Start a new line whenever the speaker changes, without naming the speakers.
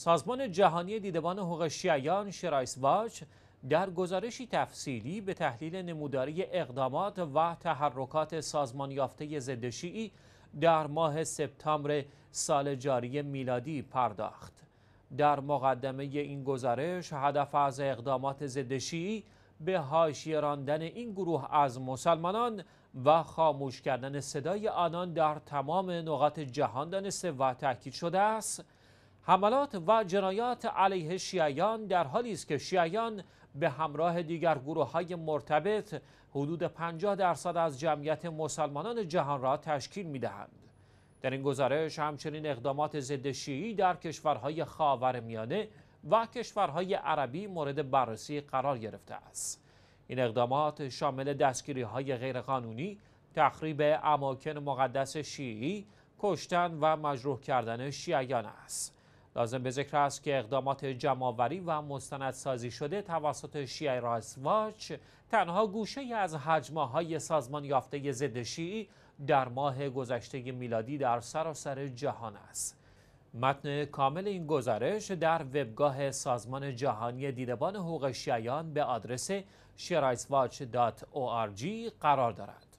سازمان جهانی دیدبان حقوق شیعیان شرایس واچ در گزارشی تفصیلی به تحلیل نموداری اقدامات و تحرکات سازمان یافته ضد شیعی در ماه سپتامبر سال جاری میلادی پرداخت. در مقدمه این گزارش هدف از اقدامات ضد شیعی به حاشیه راندن این گروه از مسلمانان و خاموش کردن صدای آنان در تمام نقاط جهان دانسته و تاکید شده است حملات و جنایات علیه شیعیان در حالی است که شیعیان به همراه دیگر گروه های مرتبط حدود 50 درصد از جمعیت مسلمانان جهان را تشکیل می دهند. در این گزارش همچنین اقدامات ضد شیعی در کشورهای خاورمیانه و کشورهای عربی مورد بررسی قرار گرفته است. این اقدامات شامل دستگیری های غیرقانونی، تخریب اماکن مقدس شیعی، کشتن و مجروح کردن شیعیان است. لازم به ذکر است که اقدامات جمعآوری و مستندسازی شده توسط شیعه راسواچ تنها گوشه از حجمه های سازمان یافته ضد شیعی در ماه گذشته میلادی در سراسر سر جهان است. متن کامل این گزارش در وبگاه سازمان جهانی دیدبان حقوق شیعیان به آدرس شیرایسواچ.org قرار دارد.